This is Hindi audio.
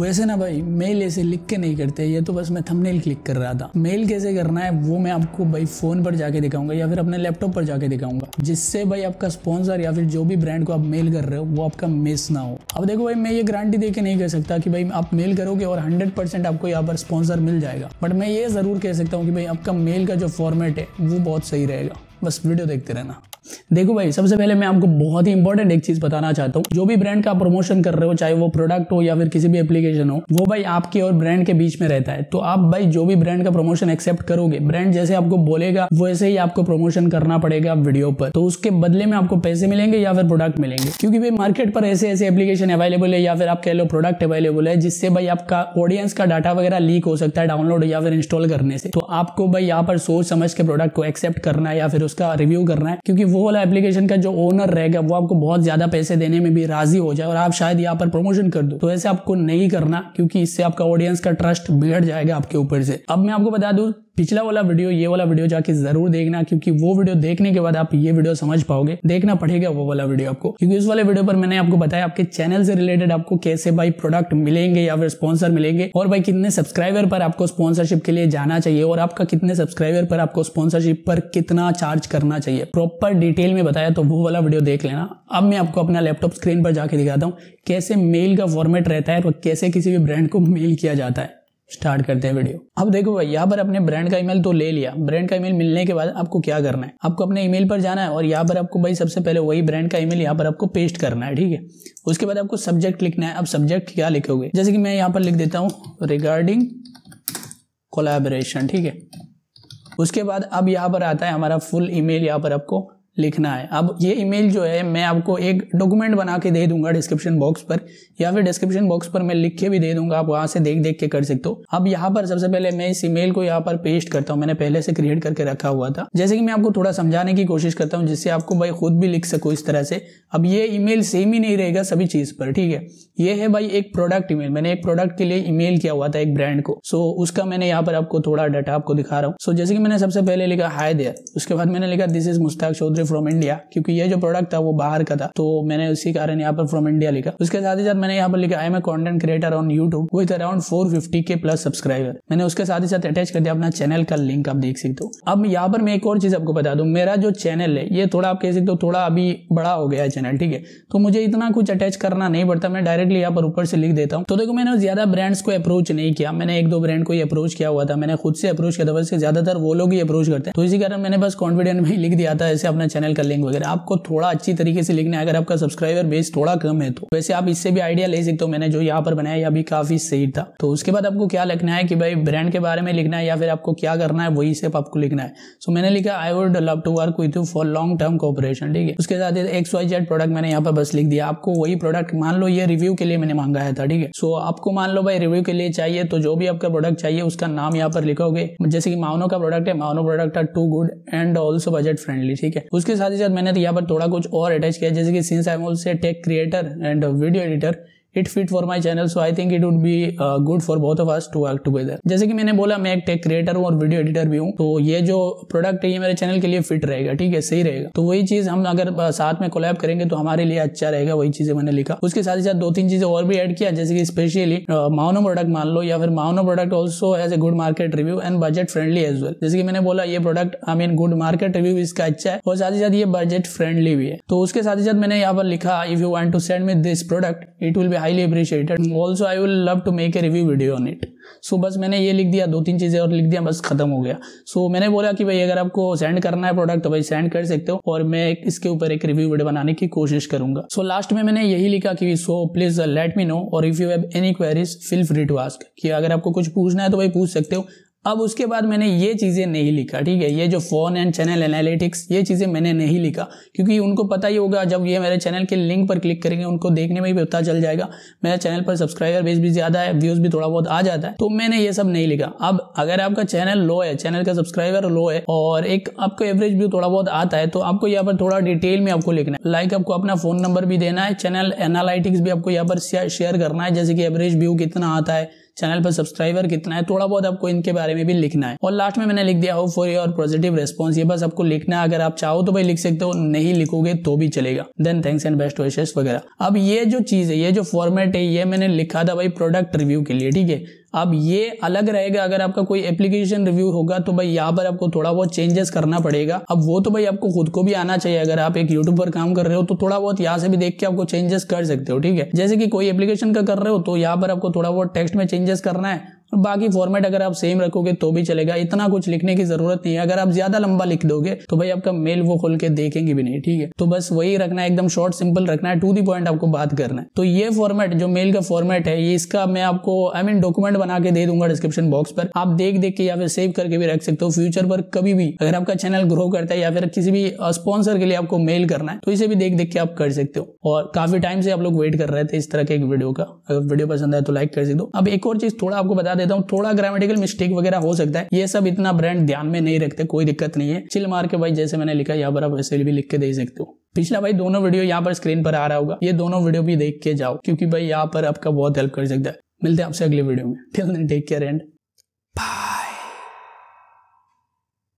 वैसे ना भाई मेल ऐसे लिख के नहीं करते ये तो बस मैं थंबनेल क्लिक कर रहा था मेल कैसे करना है वो मैं आपको भाई फ़ोन पर जाके दिखाऊंगा या फिर अपने लैपटॉप पर जाके दिखाऊंगा जिससे भाई आपका स्पॉन्सर या फिर जो भी ब्रांड को आप मेल कर रहे हो वो आपका मिस ना हो अब देखो भाई मैं ये गारंटी दे के नहीं कह सकता कि भाई आप मेल करोगे और हंड्रेड आपको यहाँ पर स्पॉन्सर मिल जाएगा बट मैं ये ज़रूर कह सकता हूँ कि भाई आपका मेल का जो फॉर्मेट है वो बहुत सही रहेगा बस वीडियो देखते रहना देखो भाई सबसे पहले मैं आपको बहुत ही इंपॉर्टेंट एक चीज बताना चाहता हूँ जो भी ब्रांड का प्रमोशन कर रहे हो चाहे वो प्रोडक्ट हो या फिर किसी भी एप्लीकेशन हो वो भाई आपके और ब्रांड के बीच में रहता है तो आप भाई जो भी ब्रांड का प्रमोशन एक्सेप्ट करोगे ब्रांड जैसे आपको बोलेगा वैसे ही आपको प्रमोशन करना पड़ेगा वीडियो पर तो उसके बदले में आपको पैसे मिलेंगे या फिर प्रोडक्ट मिलेंगे क्योंकि भाई मार्केट पर ऐसे ऐसे एप्लीकेशन अवेलेबल है या फिर आप कह लो प्रोडक्ट अवेलेबल है जिससे भाई आपका ऑडियंस का डाटा वगैरह लीक हो सकता है डाउनलोड या फिर इंस्टॉल करने से तो आपको भाई यहाँ पर सोच समझ के प्रोडक्ट को एक्सेप्ट करना या फिर उसका रिव्यू करना है क्योंकि वो वाला एप्लीकेशन का जो ओनर रहेगा वो आपको बहुत ज़्यादा पैसे देने में भी राजी हो जाए और आप शायद यहाँ पर प्रमोशन कर दो तो ऐसे आपको नहीं करना क्योंकि इससे आपका ऑडियंस का ट्रस्ट बिगड़ जाएगा आपके ऊपर से अब मैं आपको बता दू पिछला वाला वीडियो ये वाला वीडियो जाके जरूर देखना क्योंकि वो वीडियो देखने के बाद आप ये वीडियो समझ पाओगे देखना पड़ेगा वो वाला वीडियो आपको क्योंकि उस वाले वीडियो पर मैंने आपको बताया आपके चैनल से रिलेटेड आपको कैसे भाई प्रोडक्ट मिलेंगे या फिर स्पॉन्सर मिलेंगे और भाई कितने सब्सक्राइबर पर आपको स्पॉन्सरशिप के लिए जाना चाहिए और आपका कितने सब्सक्राइबर पर आपको स्पॉन्सरशिप पर कितना चार्ज करना चाहिए प्रॉपर डिटेल में बताया तो वो वाला वीडियो देख लेना अब मैं आपको अपना लैपटॉप स्क्रीन पर जाके दिखाता हूँ कैसे मेल का फॉर्मेट रहता है और कैसे किसी भी ब्रांड को मेल किया जाता है स्टार्ट करते हैं वीडियो अब देखो भाई यहाँ पर अपने ब्रांड का ईमेल तो ले लिया ब्रांड का ईमेल मिलने के बाद आपको क्या करना है आपको अपने ईमेल पर जाना है और यहाँ पर आपको भाई सबसे पहले वही ब्रांड का ईमेल यहाँ पर आपको पेस्ट करना है ठीक है उसके बाद आपको सब्जेक्ट लिखना है आप सब्जेक्ट क्या लिखोगे जैसे कि मैं यहाँ पर लिख देता हूँ रिगार्डिंग कोलाबरेशन ठीक है उसके बाद अब यहाँ पर आता है हमारा फुल ईमेल यहाँ पर आपको लिखना है अब ये ईमेल जो है मैं आपको एक डॉक्यूमेंट बना के दे दूंगा डिस्क्रिप्शन बॉक्स पर या फिर डिस्क्रिप्शन बॉक्स पर मैं लिख के भी दे दूंगा आप वहां से देख देख के कर सकते हो अब यहाँ पर सबसे पहले मैं इस ईमेल को यहाँ पर पेस्ट करता हूँ मैंने पहले से क्रिएट करके रखा हुआ था जैसे कि मैं आपको थोड़ा समझाने की कोशिश करता हूँ जिससे आपको भाई खुद भी लिख सको इस तरह से अब ये ईमेल सेम ही नहीं रहेगा सभी चीज़ पर ठीक है ये है भाई एक प्रोडक्ट ईमेल मैंने एक प्रोडक्ट के लिए ईमेल किया हुआ था एक ब्रांड को सो उसका मैंने यहाँ पर आपको थोड़ा डाटा आपको दिखा रहा हूँ सो जैसे कि मैंने सबसे पहले लिखा हाई देयर उसके बाद मैंने लिखा this is Mushtaq Chaudhary from India क्योंकि ये जो प्रोडक्ट था वो बाहर का था तो मैंने उसी कारण यहाँ पर फ्रॉम इंडिया लिखा उसके साथ ही साथ मैंने यहाँ पर लिखा I am a content creator on YouTube with around four K plus subscriber मैंने उसके साथ ही साथ अटैच कर दिया अपना चैनल का लिंक आप देख सकते हो अब यहाँ पर मैं एक और चीज आपको बता दू मेरा जो चैनल है ये थोड़ा आप कह सकते हो थोड़ा अभी बड़ा हो गया है चैनल ठीक है तो मुझे इतना कुछ अटैच करना नहीं पड़ता मैं डायरेक्टली यहाँ पर ऊपर से लिख देता हूँ तो देखो मैंने ज्यादा ब्रांड्स को अप्रोच नहीं किया मैंने एक दो ब्रांड को ही अप्रोच किया हुआ था मैंने खुद से अप्रोच किया था वैसे ज्यादातर वो लोग ही अप्रोच करते हैं तो इसी कारण मैंने बस कॉन्फिडेंट में लिख दिया था ऐसे अपना चैनल का लिंक वगैरह आपको थोड़ा अच्छी तरीके से लिखना है अगर आपका सब्सक्राइबर बेस थोड़ा कम है तो वैसे आप इससे भी आइडिया ले सकते हो मैंने जो यहाँ पर बनाया यह भी काफ़ी सही था तो उसके बाद आपको क्या लिखना है कि भाई ब्रांड के बारे में लिखना है या फिर आपको क्या करना है वही सिर्फ आपको लिखना है सो मैंने लिखा I would love to work with you for long term cooperation ठीक है उसके साथ एक्स वाई जेड प्रोडक्ट मैंने यहाँ पर बस लिख दिया आपको वही प्रोडक्ट मान लो ये रिव्यू के लिए मैंने मांगाया था ठीक है सो आपको मान लो भाई रिव्यू के लिए चाहिए तो जो भी आपका प्रोडक्ट चाहिए उसका नाम यहाँ पर लिखोगे जैसे कि मावनो का प्रोडक्ट है Maono product are too good and also budget friendly ठीक है उसके साथ ही साथ मैंने तो यहाँ पर थोड़ा कुछ और अटैच किया जैसे कि since I am also tech creator and video editor it fit for my channel so I think it would be good for both of us to work together जैसे कि मैंने बोला मैं एक टेक क्रिएटर हूँ और वीडियो एडिटर भी हूँ तो ये जो प्रोडक्ट है ये मेरे चैनल के लिए फिट रहेगा ठीक है सही रहेगा तो वही चीज हम अगर साथ में कोलैब करेंगे तो हमारे लिए अच्छा रहेगा वही चीजें मैंने लिखा उसके साथ ही साथ दो तीन चीजें और भी एड किया जैसे कि स्पेशली माउनो प्रोडक्ट मान लो या फिर Maono product also has a good market review and budget friendly as well जैसे कि मैंने बोला ये product I mean good market review इसका अच्छा है और साथ ही साथ ये बजट फ्रेंडली भी है तो उसके साथ ही साथ मैंने यहाँ पर लिखा if you want to send me this product it will be highly appreciated also I will love to make a review video on it so बस मैंने ये लिख दिया दो तीन चीज़ें और लिख दिया बस खत्म हो गया सो so, मैंने बोला कि भाई अगर आपको सेंड करना है प्रोडक्ट तो भाई सेंड कर सकते हो और मैं इसके ऊपर एक रिव्यू वीडियो बनाने की कोशिश करूंगा सो so, लास्ट में मैंने यही लिखा कि so please let me know और if you have any queries feel free to ask कि अगर आपको कुछ पूछना है तो भाई पूछ सकते हो अब उसके बाद मैंने ये चीज़ें नहीं लिखा ठीक है ये जो फ़ोन एंड चैनल एनालिटिक्स ये चीज़ें मैंने नहीं लिखा क्योंकि उनको पता ही होगा जब ये मेरे चैनल के लिंक पर क्लिक करेंगे उनको देखने में भी पता चल जाएगा मेरे चैनल पर सब्सक्राइबर बेस भी ज़्यादा है व्यूज़ भी थोड़ा बहुत आ जाता है तो मैंने ये सब नहीं लिखा अब अगर आपका चैनल लो है चैनल का सब्सक्राइबर लो है और एक आपको एवरेज व्यू थोड़ा बहुत आता है तो आपको यहाँ पर थोड़ा डिटेल में आपको लिखना है लाइक आपको अपना फ़ोन नंबर भी देना है चैनल एनालिटिक्स भी आपको यहाँ पर शेयर करना है जैसे कि एवरेज व्यू कितना आता है चैनल पर सब्सक्राइबर कितना है थोड़ा बहुत आपको इनके बारे में भी लिखना है और लास्ट में मैंने लिख दिया हो फॉर योर पॉजिटिव रेस्पॉन्स ये बस आपको लिखना है अगर आप चाहो तो भाई लिख सकते हो नहीं लिखोगे तो भी चलेगा then thanks and best wishes वगैरह अब ये जो चीज़ है ये जो फॉर्मेट है ये मैंने लिखा था भाई प्रोडक्ट रिव्यू के लिए ठीक है अब ये अलग रहेगा अगर आपका कोई एप्लीकेशन रिव्यू होगा तो भाई यहाँ पर आपको थोड़ा बहुत चेंजेस करना पड़ेगा अब वो तो भाई आपको खुद को भी आना चाहिए अगर आप एक यूट्यूब पर काम कर रहे हो तो थोड़ा बहुत यहाँ से भी देख के आपको चेंजेस कर सकते हो ठीक है जैसे कि कोई एप्लीकेशन का कर रहे हो तो यहाँ पर आपको थोड़ा बहुत टेक्स्ट में चेंजेस करना है बाकी फॉर्मेट अगर आप सेम रखोगे तो भी चलेगा इतना कुछ लिखने की जरूरत नहीं है अगर आप ज्यादा लंबा लिख दोगे तो भाई आपका मेल वो खोल के देखेंगे भी नहीं ठीक है तो बस वही रखना है एकदम शॉर्ट सिंपल रखना है टू दी पॉइंट आपको बात करना है तो ये फॉर्मेट जो मेल का फॉर्मेट है ये इसका मैं आपको आई मीन डॉक्यूमेंट बना के दे दूंगा डिस्क्रिप्शन बॉक्स पर आप देख देख के या फिर सेव करके भी रख सकते हो फ्यूचर पर कभी भी अगर आपका चैनल ग्रो करता है या फिर किसी भी स्पॉन्सर के लिए आपको मेल करना है तो इसे भी देख देख के आप कर सकते हो और काफी टाइम से आप लोग वेट कर रहे थे इस तरह के एक वीडियो का अगर वीडियो पसंद आए तो लाइक कर सकते हो अब एक और चीज थोड़ा आपको बता दे देता हूँ थोड़ा ग्रामेटिकल मिस्टेक वगैरह हो सकता है ये सब इतना ब्रांड ध्यान में नहीं रखते कोई दिक्कत नहीं है चिल मार के भाई जैसे मैंने लिखा यहाँ पर आप वैसे भी लिख के दे सकते हो पिछला भाई दोनों वीडियो यहाँ पर स्क्रीन पर आ रहा होगा ये दोनों वीडियो भी देख के जाओ क्योंकि भाई यहाँ पर आपका बहुत हेल्प कर सकता है मिलते हैं आपसे अगले वीडियो में till then take care and bye